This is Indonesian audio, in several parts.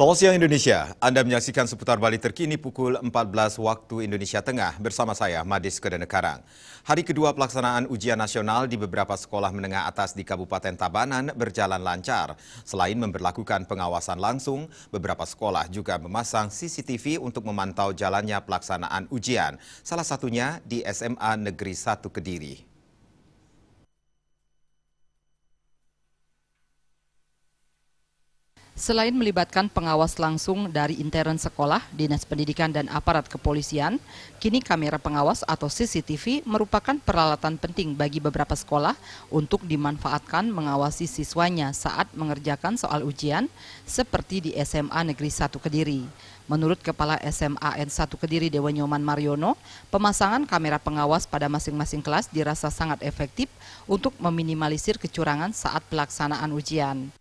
Selamat siang Indonesia. Anda menyaksikan seputar Bali terkini pukul 14 waktu Indonesia Tengah bersama saya Madis Kedenekarang. Hari kedua pelaksanaan ujian nasional di beberapa sekolah menengah atas di Kabupaten Tabanan berjalan lancar. Selain memperlakukan pengawasan langsung, beberapa sekolah juga memasang CCTV untuk memantau jalannya pelaksanaan ujian. Salah satunya di SMA Negeri 1 Kediri. Selain melibatkan pengawas langsung dari intern sekolah, dinas pendidikan dan aparat kepolisian, kini kamera pengawas atau CCTV merupakan peralatan penting bagi beberapa sekolah untuk dimanfaatkan mengawasi siswanya saat mengerjakan soal ujian seperti di SMA Negeri 1 Kediri. Menurut Kepala SMA N1 Kediri Dewa Nyoman Mariono, pemasangan kamera pengawas pada masing-masing kelas dirasa sangat efektif untuk meminimalisir kecurangan saat pelaksanaan ujian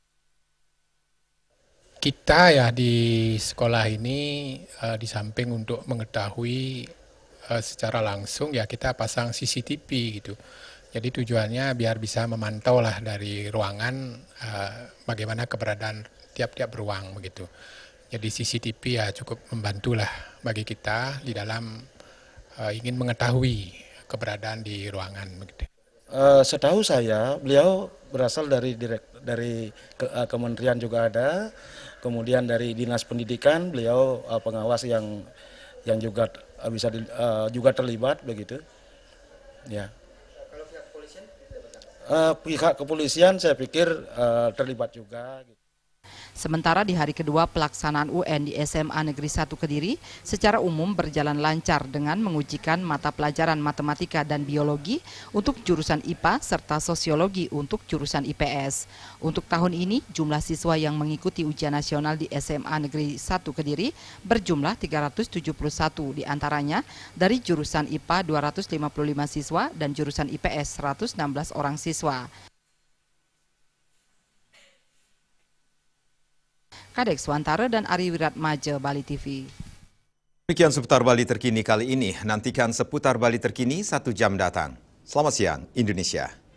kita ya di sekolah ini uh, di samping untuk mengetahui uh, secara langsung ya kita pasang CCTV gitu. Jadi tujuannya biar bisa memantau lah dari ruangan uh, bagaimana keberadaan tiap-tiap ruang begitu. Jadi CCTV ya cukup membantulah bagi kita di dalam uh, ingin mengetahui keberadaan di ruangan Uh, setahu saya beliau berasal dari direk dari ke, uh, kementerian juga ada, kemudian dari dinas pendidikan beliau uh, pengawas yang yang juga uh, bisa di, uh, juga terlibat begitu. Ya. Kalau pihak kepolisian? Uh, pihak kepolisian saya pikir uh, terlibat juga. Gitu. Sementara di hari kedua pelaksanaan UN di SMA Negeri 1 Kediri secara umum berjalan lancar dengan mengujikan mata pelajaran matematika dan biologi untuk jurusan IPA serta sosiologi untuk jurusan IPS. Untuk tahun ini jumlah siswa yang mengikuti ujian nasional di SMA Negeri 1 Kediri berjumlah 371 diantaranya dari jurusan IPA 255 siswa dan jurusan IPS 116 orang siswa. Kadek Suantara dan Ari Wiratmaja, Bali TV. Demikian seputar Bali terkini kali ini. Nantikan seputar Bali terkini satu jam datang. Selamat siang, Indonesia.